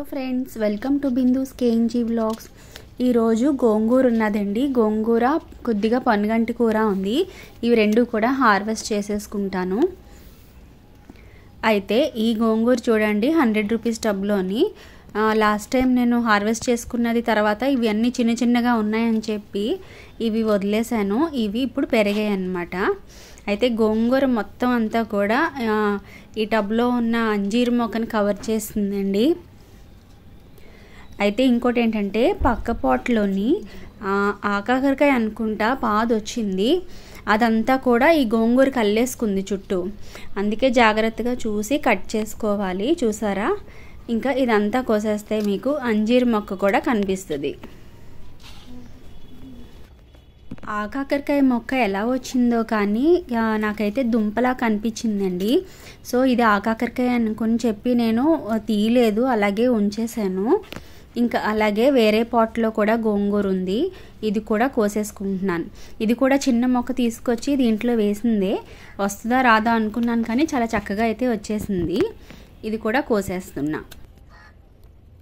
hello friends welcome to Bindu's KNG blogs ఈరోజు గోంగూర ఉన్నదండి గోంగూర కొద్దిగా పనుగంటి కూర ఉంది ఇవి రెండు కూడా హార్వెస్ట్ చేసేసుకుంటాను అయితే ఈ గోంగూర చూడండి హండ్రెడ్ రూపీస్ టబ్లోని లాస్ట్ టైం నేను హార్వెస్ట్ చేసుకున్నది తర్వాత ఇవి అన్నీ చిన్న చిన్నగా ఉన్నాయని చెప్పి ఇవి వదిలేశాను ఇవి ఇప్పుడు పెరిగాయి అన్నమాట అయితే గోంగూర మొత్తం అంతా కూడా ఈ టబ్లో ఉన్న అంజీర్ మొక్కని కవర్ చేసిందండి అయితే ఇంకోటి ఏంటంటే పక్క పాట్లోని ఆకాకరకాయ అనుకుంటా పాదు వచ్చింది అదంతా కూడా ఈ గోంగూరకి అల్లేసుకుంది చుట్టూ అందుకే జాగ్రత్తగా చూసి కట్ చేసుకోవాలి చూసారా ఇంకా ఇదంతా కోసేస్తే మీకు అంజీర్ మొక్క కూడా కనిపిస్తుంది ఆకాకరకాయ మొక్క ఎలా వచ్చిందో కానీ నాకైతే దుంపలా కనిపించిందండి సో ఇది ఆకాకరకాయ అనుకుని చెప్పి నేను తీయలేదు అలాగే ఉంచేశాను ఇంకా అలాగే వేరే పాట్లో కూడా గోంగూర ఉంది ఇది కూడా కోసేసుకుంటున్నాను ఇది కూడా చిన్న మొక్క తీసుకొచ్చి దీంట్లో వేసిందే వస్తుందా రాదా అనుకున్నాను కానీ చాలా చక్కగా అయితే వచ్చేసింది ఇది కూడా కోసేస్తున్నా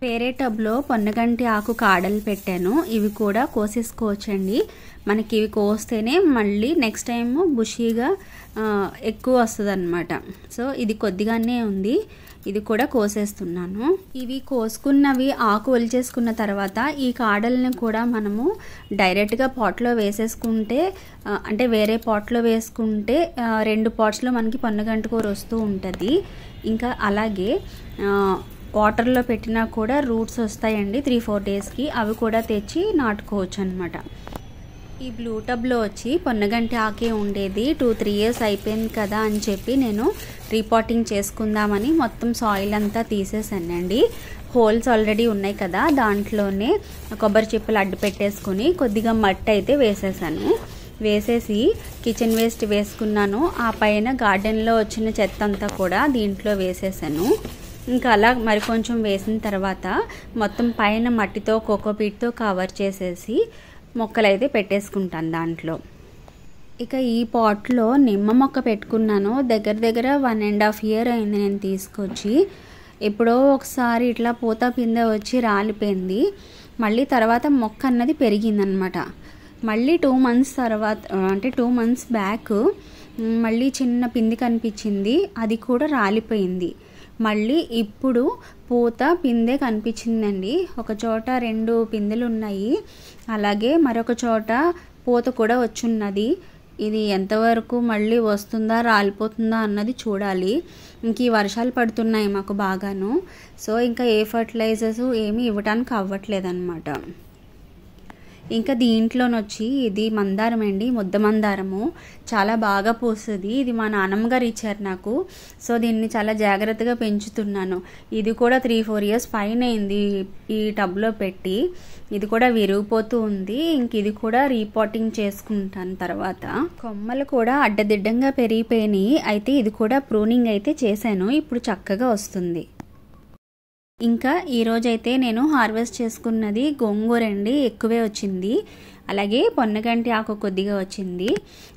వేరే టబ్లో పొన్నగంటి ఆకు కాడలు పెట్టాను ఇవి కూడా కోసేసుకోవచ్చండి మనకి ఇవి కోస్తేనే మళ్ళీ నెక్స్ట్ టైం బుషీగా ఎక్కువ వస్తుంది అనమాట సో ఇది కొద్దిగానే ఉంది ఇది కూడా కోసేస్తున్నాను ఇవి కోసుకున్నవి ఆకు ఒలిచేసుకున్న తర్వాత ఈ కాడల్ని కూడా మనము డైరెక్ట్గా పాట్లో వేసేసుకుంటే అంటే వేరే పాట్లో వేసుకుంటే రెండు పాట్స్లో మనకి పన్నుగంట కూర వస్తూ ఉంటుంది ఇంకా అలాగే వాటర్లో పెట్టినా కూడా రూట్స్ వస్తాయండి త్రీ ఫోర్ డేస్కి అవి కూడా తెచ్చి నాటుకోవచ్చు అనమాట ఈ బ్లూ టబ్లో వచ్చి పొన్నగంటి ఆకే ఉండేది టూ త్రీ ఇయర్స్ అయిపోయింది కదా అని చెప్పి నేను రీపాటింగ్ చేసుకుందామని మొత్తం సాయిల్ అంతా తీసేసానండి హోల్స్ ఆల్రెడీ ఉన్నాయి కదా దాంట్లోనే కొబ్బరి చెప్పులు అడ్డు పెట్టేసుకుని కొద్దిగా మట్టి అయితే వేసేసాను వేసేసి కిచెన్ వేస్ట్ వేసుకున్నాను ఆ పైన గార్డెన్లో వచ్చిన చెత్త అంతా కూడా దీంట్లో వేసేసాను ఇంకా అలా మరి కొంచెం వేసిన తర్వాత మొత్తం పైన మట్టితో కోకోపీట్తో కవర్ చేసేసి మొక్కలు అయితే పెట్టేసుకుంటాను దాంట్లో ఇక ఈ పాట్లో నిమ్మ మొక్క పెట్టుకున్నాను దగ్గర దగ్గర వన్ అండ్ హాఫ్ ఇయర్ అయింది నేను తీసుకొచ్చి ఎప్పుడో ఒకసారి ఇట్లా పూత పిందె వచ్చి రాలిపోయింది మళ్ళీ తర్వాత మొక్క అన్నది పెరిగిందనమాట మళ్ళీ టూ మంత్స్ తర్వాత అంటే టూ మంత్స్ బ్యాక్ మళ్ళీ చిన్న పింది కనిపించింది అది కూడా రాలిపోయింది మళ్ళీ ఇప్పుడు పూత పిందె కనిపించిందండి ఒక చోట రెండు పిందెలు ఉన్నాయి అలాగే మరొక చోట పూత కూడా వచ్చున్నది ఇది ఎంతవరకు మళ్ళీ వస్తుందా రాలిపోతుందా అన్నది చూడాలి ఇంక ఈ వర్షాలు పడుతున్నాయి మాకు బాగాను సో ఇంకా ఏ ఫర్టిలైజర్స్ ఏమీ ఇవ్వటానికి అవ్వట్లేదన్నమాట ఇంకా దీంట్లోనొచ్చి ఇది మందారం అండి ముద్ద మందారము చాలా బాగా పూస్తుంది ఇది మా నాన్నమ్మ గారు ఇచ్చారు నాకు సో దీన్ని చాలా జాగ్రత్తగా పెంచుతున్నాను ఇది కూడా త్రీ ఫోర్ ఇయర్స్ పైన అయింది ఈ టబ్లో పెట్టి ఇది కూడా విరిగిపోతూ ఉంది ఇంక ఇది కూడా రీపాటింగ్ చేసుకుంటాను తర్వాత కొమ్మలు కూడా అడ్డదిడ్డంగా పెరిగిపోయినాయి అయితే ఇది కూడా ప్రూనింగ్ అయితే చేశాను ఇప్పుడు చక్కగా వస్తుంది ఇంకా ఈరోజైతే నేను హార్వెస్ట్ చేసుకున్నది గోంగూర అండి ఎక్కువే వచ్చింది అలాగే పొన్నగంటి ఆకు కొద్దిగా వచ్చింది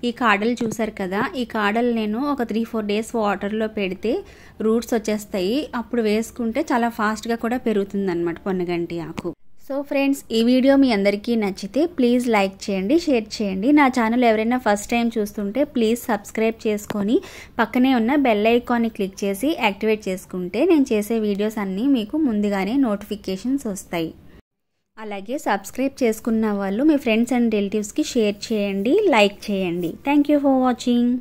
ఈ కాడలు చూసారు కదా ఈ కాడలు నేను ఒక త్రీ ఫోర్ డేస్ వాటర్లో పెడితే రూట్స్ వచ్చేస్తాయి అప్పుడు వేసుకుంటే చాలా ఫాస్ట్గా కూడా పెరుగుతుంది అనమాట పొన్నగంటి ఆకు సో ఫ్రెండ్స్ ఈ వీడియో మీ అందరికీ నచ్చితే ప్లీజ్ లైక్ చేయండి షేర్ చేయండి నా ఛానల్ ఎవరైనా ఫస్ట్ టైం చూస్తుంటే ప్లీజ్ సబ్స్క్రైబ్ చేసుకొని పక్కనే ఉన్న బెల్ ఐకాన్ని క్లిక్ చేసి యాక్టివేట్ చేసుకుంటే నేను చేసే వీడియోస్ అన్నీ మీకు ముందుగానే నోటిఫికేషన్స్ వస్తాయి అలాగే సబ్స్క్రైబ్ చేసుకున్న వాళ్ళు మీ ఫ్రెండ్స్ అండ్ రిలేటివ్స్కి షేర్ చేయండి లైక్ చేయండి థ్యాంక్ ఫర్ వాచింగ్